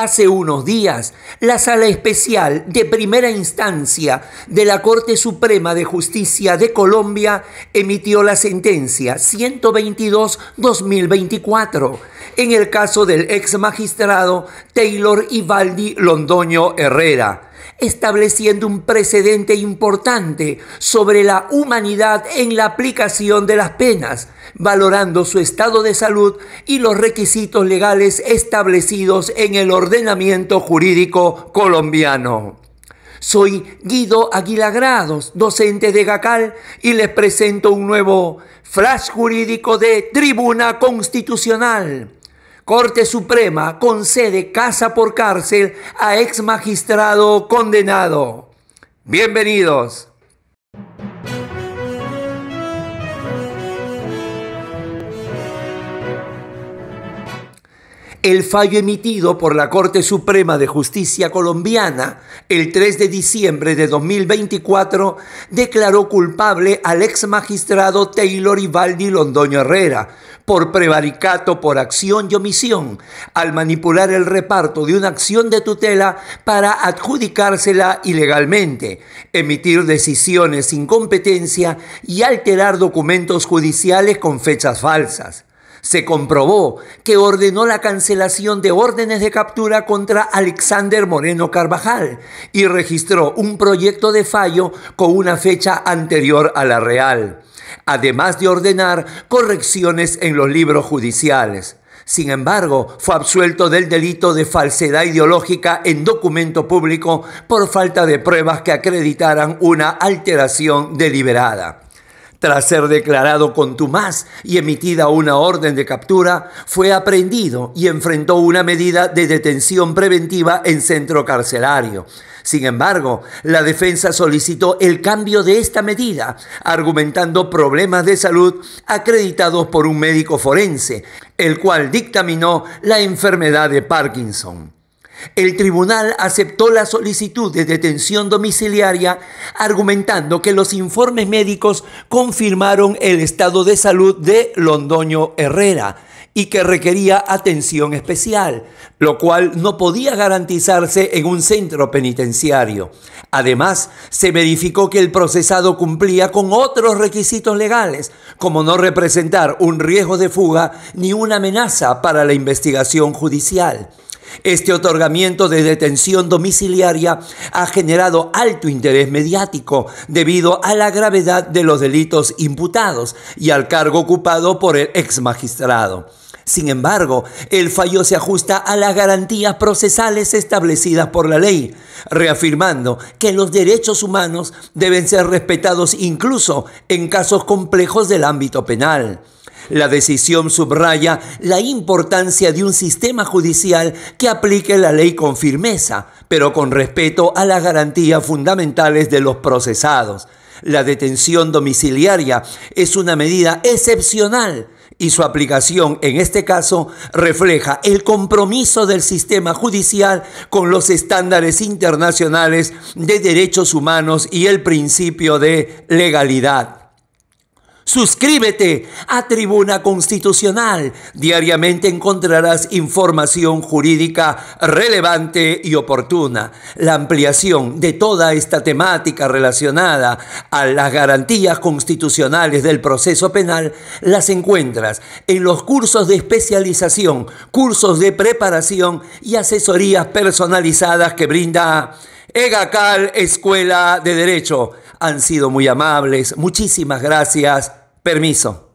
Hace unos días, la Sala Especial de Primera Instancia de la Corte Suprema de Justicia de Colombia emitió la sentencia 122-2024 en el caso del ex magistrado Taylor Ivaldi Londoño Herrera, estableciendo un precedente importante sobre la humanidad en la aplicación de las penas, valorando su estado de salud y los requisitos legales establecidos en el ordenamiento jurídico colombiano. Soy Guido Aguilagrados, docente de GACAL, y les presento un nuevo flash jurídico de Tribuna Constitucional. Corte Suprema concede casa por cárcel a ex magistrado condenado. Bienvenidos. el fallo emitido por la Corte Suprema de Justicia colombiana el 3 de diciembre de 2024 declaró culpable al ex magistrado Taylor Ivaldi Londoño Herrera por prevaricato por acción y omisión al manipular el reparto de una acción de tutela para adjudicársela ilegalmente, emitir decisiones sin competencia y alterar documentos judiciales con fechas falsas se comprobó que ordenó la cancelación de órdenes de captura contra Alexander Moreno Carvajal y registró un proyecto de fallo con una fecha anterior a la real, además de ordenar correcciones en los libros judiciales. Sin embargo, fue absuelto del delito de falsedad ideológica en documento público por falta de pruebas que acreditaran una alteración deliberada. Tras ser declarado contumaz y emitida una orden de captura, fue aprehendido y enfrentó una medida de detención preventiva en centro carcelario. Sin embargo, la defensa solicitó el cambio de esta medida, argumentando problemas de salud acreditados por un médico forense, el cual dictaminó la enfermedad de Parkinson. El tribunal aceptó la solicitud de detención domiciliaria argumentando que los informes médicos confirmaron el estado de salud de Londoño Herrera y que requería atención especial, lo cual no podía garantizarse en un centro penitenciario. Además, se verificó que el procesado cumplía con otros requisitos legales, como no representar un riesgo de fuga ni una amenaza para la investigación judicial. Este otorgamiento de detención domiciliaria ha generado alto interés mediático debido a la gravedad de los delitos imputados y al cargo ocupado por el ex magistrado. Sin embargo, el fallo se ajusta a las garantías procesales establecidas por la ley, reafirmando que los derechos humanos deben ser respetados incluso en casos complejos del ámbito penal. La decisión subraya la importancia de un sistema judicial que aplique la ley con firmeza, pero con respeto a las garantías fundamentales de los procesados. La detención domiciliaria es una medida excepcional y su aplicación en este caso refleja el compromiso del sistema judicial con los estándares internacionales de derechos humanos y el principio de legalidad. Suscríbete a Tribuna Constitucional. Diariamente encontrarás información jurídica relevante y oportuna. La ampliación de toda esta temática relacionada a las garantías constitucionales del proceso penal las encuentras en los cursos de especialización, cursos de preparación y asesorías personalizadas que brinda EGACAL Escuela de Derecho han sido muy amables. Muchísimas gracias. Permiso.